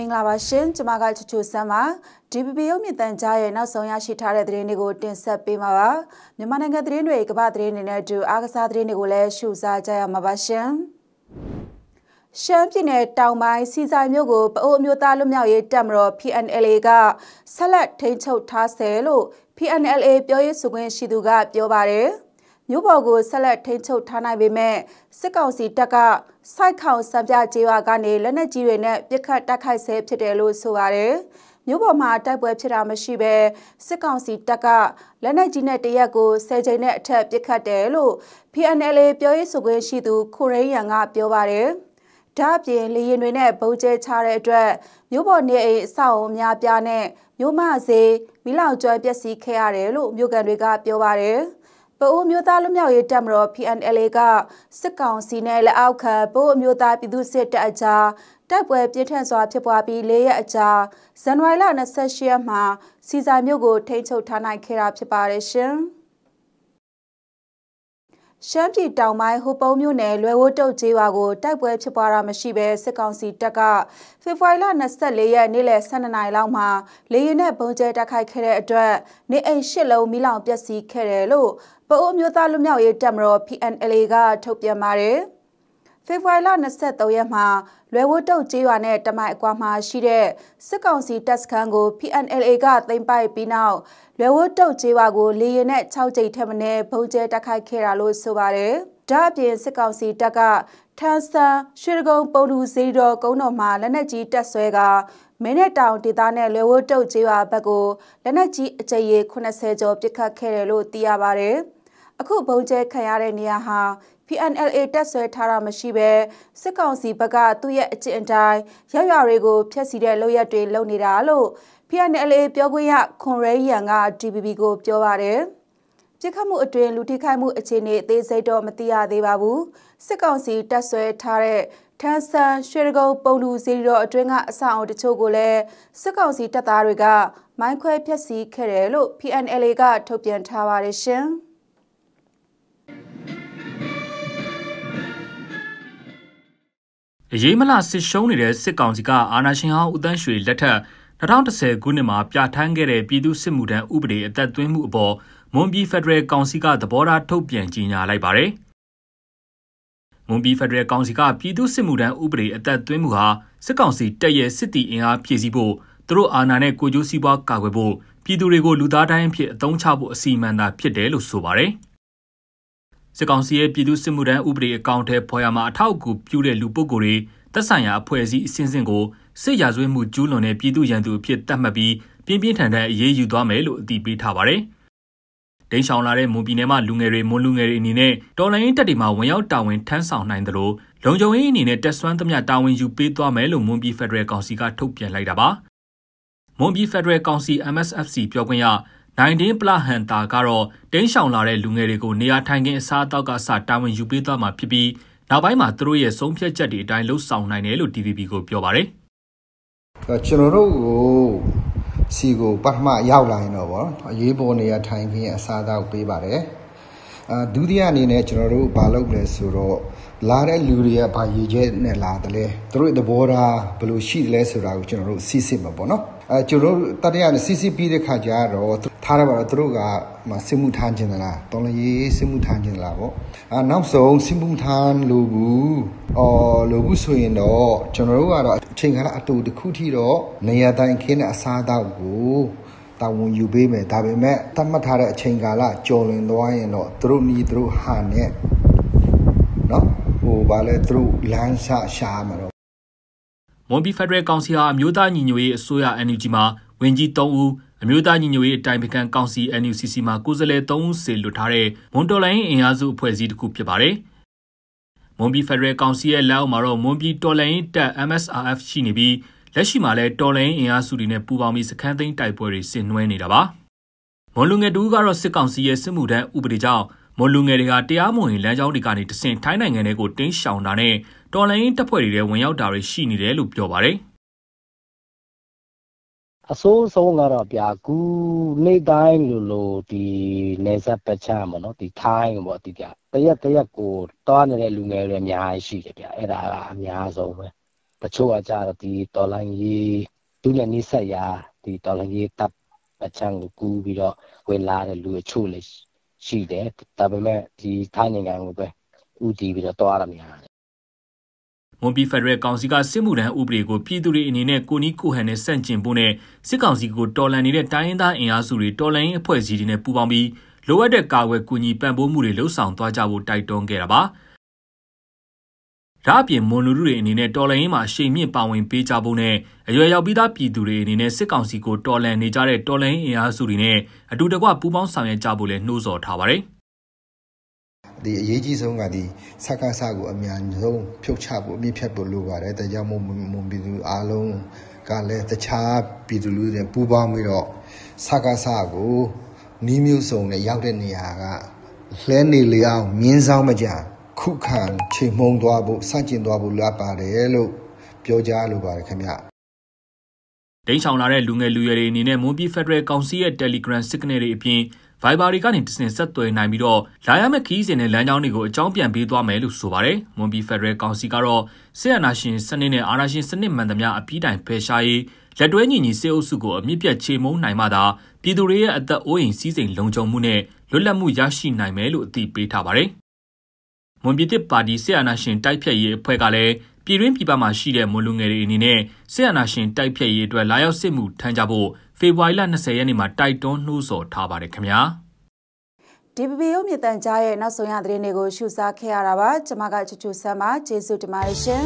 မင်္ဂလာပါရှင်ကျွန်မကချချိုဆန်းပါ DPP ရုပ်မြင့်တန်ကြားရဲ့နောက်ဆုံးရရှိထားတဲ့သတင်းတွေကိုတင်ဆက်ပေးမှာပါမြန်မာနိုင်ငံသတင်းတွေကမ္ဘာသတင်းတွေနဲ့အတူအားကစားသတင်းတွေကိုလည်းရှုစားကြရမှာပါရှင်ရှမ်းပြည်နယ်တောင်ပိုင်းစီဆိုင်မြို့ကိုပအိုးအမျိုးသားလွတ်မြောက်ရေးတပ်မတော် PNLA ကဆက်လက်ထိန်းချုပ်ထားဆဲလို့ PNLA ပြောရေးဆိုခွင့်ရှိသူကပြောပါတယ်။မြို့ပေါ်ကိုဆက်လက်ထိန်းချုပ်ထားနိုင်ပေမဲ့စစ်ကောင်စီတပ်ကစိုက်ခေါင်စံပြကျေးရွာကနေလက်နက်ကြီးတွေနဲ့ပစ်ခတ်တိုက်ခိုက်ဆဲဖြစ်တယ်လို့ဆိုပါတယ်။မြို့ပေါ်မှာတိုက်ပွဲဖြစ်တာမရှိဘဲစစ်ကောင်စီတပ်ကလက်နက်ကြီးနဲ့တရက်ကို၁၀ချိန်နဲ့အထက်ပစ်ခတ်တယ်လို့ PNL ပြောရေးဆိုခွင့်ရှိသူခိုရိယန်ကပြောပါတယ်။ဒါအပြင်လေရင်တွေနဲ့ပုံကျဲချတဲ့အတွက်မြို့ပေါ်နေအိမ်အဆောက်အအုံအများပြားနဲ့မြို့မဈေးမိလောင်ကျွမ်းပျက်စီးခဲ့ရတယ်လို့မြို့ကန်တွေကပြောပါတယ်။ပအိုးမျိုးသားလူမျိုးရေးတပ်မတော် PNLA ကစစ်ကောင်စီနဲ့လက်အောက်ခံပအိုးမျိုးသားပြည်သူစစ်တပ်အကြားတိုက်ပွဲပြင်းထန်စွာဖြစ်ပွားပြီး၄ရက်အကြာဇန်နဝါရီလ28ရက်မှာစီဆိုင်မြို့ကိုထိန်းချုပ်ထားနိုင်ခဲ့တာဖြစ်ပါတယ်ရှင်။ရှမ်းပြည်တောင်ပိုင်းဟိုပုံးမြို့နယ်လွယ်ဝိုးတုတ်ကျေးရွာကိုတိုက်ပွဲဖြစ်ပွားတာမရှိဘဲစစ်ကောင်စီတပ်ကဖေဖော်ဝါရီလ24ရက်နေ့လယ်12နာရီလောက်မှာလေရင်နဲ့ပုံကျဲတိုက်ခိုက်ခဲ့တဲ့အတွက်နေအိမ်၈လုံးမိလောင်ပျက်စီးခဲ့တယ်လို့ပအိုးမျိုးသားလူမျိုးရေးတပ်မတော် PNLA ကထုတ်ပြန်ပါတယ်။ဖေဖော်ဝါရီလ23ရက်မှာလွယ်ဝတုတ်ကျေးရွာနဲ့တမိုင်အကွာမှာရှိတဲ့စစ်ကောင်စီတပ်စခန်းကို PNLA ကသိမ်းပိုက်ပြီးနောက်လွယ်ဝတုတ်ကျေးရွာကိုလေရင်နဲ့6ကြိမ်ထက်မနည်းဘုံကျဲတိုက်ခိုက်ခဲ့တာလို့ဆိုပါတယ်။ဒါအပြင်စစ်ကောင်စီတပ်ကထန်းဆန်ရွှေကုံပုံလူစီတော်ကုန်းတော်မှာလက်နက်ကြီးတပ်ဆွဲကမင်းနဲ့တောင်ဒေသနဲ့လွယ်ဝတုတ်ကျေးရွာဘက်ကိုလက်နက်ကြီးအကြိမ်80ကျော်ပစ်ခတ်ခဲ့တယ်လို့သိရပါတယ်။အခုဘုံကျဲခံရတဲ့နေရာဟာ PNLA တက်ဆွဲထားတာမရှိဘဲစစ်ကောင်စီဘက်ကသူ့ရဲ့အကျင့်အတိုင်းရောက်ရတွေကိုဖျက်ဆီးတဲ့လုပ်ရက်တွေလုပ်နေတာလို့ PNLA ပြောခွင့်ရခွန်ရဲရန်က DBB ကို ပြောပါတယ်။ပြစ်ခတ်မှုအတွင်လူထိခိုက်မှုအခြေအနေအသေးစိတ်တော့မသိရသေးပါဘူးစစ်ကောင်စီတက်ဆွဲထားတဲ့ထန်းဆန်ရွှေရကုံပုံလူစီတော်အတွင်းကအဆောက်အဦတချို့ကိုလည်းစစ်ကောင်စီတပ်သားတွေကမိုင်းခွဲဖျက်ဆီးခဲ့တယ်လို့ PNLA ကထုတ်ပြန်ထားပါတယ်ရှင်။အရေးမလားစစ်ရှုံးနေတဲ့စစ်ကောင်စီကအာဏာရှင်ဟောင်းဦးတန်းရွှေလက်ထက်2010ခုနှစ်မှာပြဋ္ဌာန်းခဲ့တဲ့ပြည်သူ့စစ်မှုထမ်းဥပဒေအသက်သွင်းမှုအပေါ်မွန်ပြည်ဖက်ဒရယ်ကောင်စီကသဘောထားထုတ်ပြန်ကြေညာလိုက်ပါတယ်။မွန်ပြည်ဖက်ဒရယ်ကောင်စီကပြည်သူ့စစ်မှုထမ်းဥပဒေအသက်သွင်းမှုဟာစစ်ကောင်စီတပ်ရဲ့စစ်တီအင်အားဖြည့်ဆည်းဖို့သူတို့အာဏာနဲ့ကိုကြိုးစည်းပွားကာကွယ်ဖို့ပြည်သူတွေကိုလူသားတိုင်းအဖြစ်အသုံးချဖို့အစီအမံသာဖြစ်တယ်လို့ဆိုပါတယ်။စစ်ကောင်စီရဲ့ပြည်သူစစ်မှုထမ်းဥပဒေအကောင့်ထဲဖော်ရမှာအထောက်အကူပြုတဲ့လူပုဂ္ဂိုလ်တွေသက်ဆိုင်ရာအဖွဲ့အစည်းအစင်းစင်းကိုစစ်ရာဇဝတ်မှုကျူးလွန်တဲ့ပြည်သူရန်သူအဖြစ်သတ်မှတ်ပြီးပြင်းပြင်းထန်ထန်အရေးယူသွားမယ်လို့အတည်ပြုထားပါတယ်။ဒိန်းဆောင်လာတဲ့မွန်ပြည်နယ်မှာလူငယ်တွေမွန်လူငယ်တွေအနေနဲ့တော်လိုင်းရင်တက်တွေမှာဝင်ရောက်တာဝန်ထမ်းဆောင်နိုင်တယ်လို့လုံခြုံရေးအနေနဲ့တက်ဆွမ်းသမျှတာဝန်ယူပေးသွားမယ်လို့မွန်ပြည်ဖက်ဒရယ်ကောင်စီကထုတ်ပြန်လိုက်တာပါ။မွန်ပြည်ဖက်ဒရယ်ကောင်စီ MSFC ပြောခွင့်ရ19ပလဟန်တာကတော့တိန်းရှောင်လာတဲ့လူငယ်တွေကိုနေရာထိုင်ခင်းအစားအသောက်ကစတာဝန်ယူပေးသွားမှာဖြစ်ပြီးနောက်ပိုင်းမှာသူတို့ရဲ့ဆုံးဖြတ်ချက်တွေအတိုင်းလှုပ်ဆောင်နိုင်တယ်လို့ DVB ကိုပြောပါတယ်။ကျွန်တော်တို့ကိုစီကိုပထမရောက်လာရင်တော့ဗောအရေးပေါ်နေရာထိုင်ခင်းအစားအသောက်ပေးပါတယ်။အာဒုတိယအနေနဲ့ကျွန်တော်တို့ဘာလုပ်လဲဆိုတော့လာတဲ့လူတွေကဘာရည်ချက်နဲ့လာတယ်လဲသူတို့သဘောထားဘယ်လိုရှိတယ်လဲဆိုတာကိုကျွန်တော်တို့စစ်စစ်မှာဗောနော်။အဲကျွန်တော်တတရနဲ့စစ်စစ်ပြီးတဲ့ခါကျတော့ထားရပါတော့သူတို့ကစစ်မှုထမ်းခြင်းလားတော်လရေးစစ်မှုထမ်းခြင်းလားပေါ့အဲနောက်ဆုံးစစ်မှုထမ်းလို့ဘူးအော်လို့ဘူးဆိုရင်တော့ကျွန်တော်တို့ကတော့အချိန်ကာလအတူတစ်ခုထိတော့နေရာတိုင်းခင်းတဲ့အစားအသောက်ကိုတာဝန်ယူပေးမယ်ဒါပေမဲ့တတ်မှတ်ထားတဲ့အချိန်ကာလကျော်လွန်သွားရင်တော့သူတို့နီးသူတို့ဟာနဲ့နော်ဟိုဗာလဲသူတို့လမ်းစရှာမှာတော့မွန်ပြည်ဖက်ဒရယ်ကောင်စီဟာအမျိုးသားညီညွတ်ရေးအစိုးရ NUG မှာဝင်ကြီး၃ဦးအမျိုးသားညီညွတ်ရေးအတိုင်ပင်ခံကောင်စီ NUCC မှာကိုယ်စားလှယ်၃ဦးစေလွှတ်ထားတဲ့မွန်တော်လိုင်းအင်အားစုအဖွဲ့အစည်းတစ်ခုဖြစ်ပါတယ်။မွန်ပြည်ဖက်ဒရယ်ကောင်စီရဲ့လက်အောက်မှာတော့မွန်ပြည်တော်လိုင်းတပ် MSRF ရှိနေပြီးလက်ရှိမှာလည်းတော်လိုင်းအင်အားစုတွေနဲ့ပူးပေါင်းပြီးစခန်းသိမ်းတိုက်ပွဲတွေဆင်နွှဲနေတာပါ။မွန်လူငယ်တူကတော့စစ်ကောင်စီရဲ့စစ်မှုထမ်းဥပဒေကြောင့်မော်လူငယ်တွေကတရားမဝင်လမ်းကြောင်းတွေကနေတဆင့်ထိုင်းနိုင်ငံထဲကိုတင်းရှောင်တာနဲ့တော်လိုင်းတပ်ဖွဲ့တွေထဲဝင်ရောက်တာတွေရှိနေတယ်လို့ပြောပါတယ်အစိုးဆုံးကတော့ဗျာကူနေတိုင်းလိုလိုဒီနေဆက်ပချမ်းပေါ့နော်ဒီထိုင်းပေါ့ဒီကြတရက်တရက်ကိုတွားနေတဲ့လူငယ်တွေအများကြီးရှိတယ်ဗျာအဲ့ဒါကအများဆုံးပဲတချို့ကကြတော့ဒီတော်လိုင်းကြီးသူ့လည်းနေဆက်ရာဒီတော်လိုင်းကြီးတပ်ပချမ်းကိုကူပြီးတော့ဝင်လာတဲ့လူအချို့လည်းရှိတယ်ဒါပေမဲ့ဒီထိုင်းနိုင်ငံကိုပဲဥတည်ပြီးတော့သွားရမှာတယ်မွန်ပြည်ဖက်ဒရယ်ကောင်စီကစစ်မှုထမ်းဥပဒေကိုပြည်သူတွေအနေနဲ့ကိုနီးကိုဟန်နဲ့ဆန့်ကျင်ဖို့နဲ့စစ်ကောင်စီကိုတော်လှန်နေတဲ့တိုင်းရင်းသားအင်အားစုတွေတော်လှန်ရေးအဖွဲ့အစည်းတွေနဲ့ပူးပေါင်းပြီးလိုအပ်တဲ့ကာကွယ်ကူညီပံ့ပိုးမှုတွေလှုံ့ဆော်သွားကြဖို့တိုက်တွန်းခဲ့တာပါ။ဒါအပြင်မွန်လူလူတွေအနေနဲ့တော်လှန်ရေးမှာရှိန်မြင့်ပါဝင်ပေးကြဖို့နဲ့အရွယ်ရောက်ပြီးသားပြည်သူတွေအနေနဲ့စစ်ကောင်စီကိုတော်လှန်နေကြတဲ့တော်လှန်ရေးအင်အားစုတွေနဲ့အတူတကွပူးပေါင်းဆောင်ရွက်ကြဖို့လည်းနှိုးဆော်ထားပါတယ်။ဒီအရေးကြီးဆုံးကဒီစက္ကစကိုအမြန်ဆုံးဖြုတ်ချဖို့အမြင့်ဖြတ်ဖို့လိုပါတယ်။ဒါကြောင့်မို့မွန်ပြည်သူအားလုံးကလည်းတခြားပြည်သူလူတွေပူးပေါင်းပြီးတော့စက္ကစကိုနီးမျိုးစုံနဲ့ရောက်တဲ့နေရာကလဲနေလေအောင်မြင်းဆောင်မကြဘူးခုခံချိန်မုံသွားဖို့စကျင်သွားဖို့လိုပါတယ်လို့ပြောကြားလိုပါတယ်ခင်ဗျ။ဒိန်းဆောင်လာတဲ့လူငယ်လူရွယ်တွေအနေနဲ့မွန်ပြည်ဖက်ဒရယ်ကောင်စီရဲ့ Telegram စစ်ကနေတွေအပြင် Viber တွေကနေတစင်ဆက်သွယ်နိုင်ပြီးတော့လာရမယ့်ခီးစဉ်နဲ့လမ်းကြောင်းတွေကိုအကြောင်းပြန်ပေးသွားမယ်လို့ဆိုပါတယ်။မွန်ပြည်ဖက်ဒရယ်ကောင်စီကတော့စစ်အာဏာရှင်စနစ်နဲ့အာဏာရှင်စနစ်မှန်သမျှအပြီးတိုင်ဖယ်ရှားရေးလက်တွဲညီညီစစ်အုပ်စုကိုအမြင့်ပြတ်ချေမှုန်းနိုင်မှသာပြည်သူတွေရဲ့အသက်အိုးအိမ်စီးစိမ်လုံခြုံမှုနဲ့လွတ်လပ်မှုရရှိနိုင်မယ်လို့အသိပေးထားပါတယ်။မွန်ပြည်သစ်ပါတီဆေးအာနာရှင်တိုက်ဖြတ်ရေးအဖွဲ့ကလည်းပြည်တွင်းပြည်ပမှာရှိတဲ့မွန်လူငယ်တွေအနေနဲ့ဆေးအာနာရှင်တိုက်ဖြတ်ရေးအတွက်လာရောက်စစ်မှုထမ်းကြဖို့ဖေဖော်ဝါရီလ20ရက်နေ့မှာတိုက်တွန်းနှိုးဆော်ထားပါတယ်ခင်ဗျာဒီပပီရုံမြေတန်ကြားရဲ့နောက်ဆုံးရသတင်းတွေကိုရှုစားခဲ့ရတာပါကျွန်မကချူချူဆမ်းပါကျေးဇူးတင်ပါတယ်ရှင်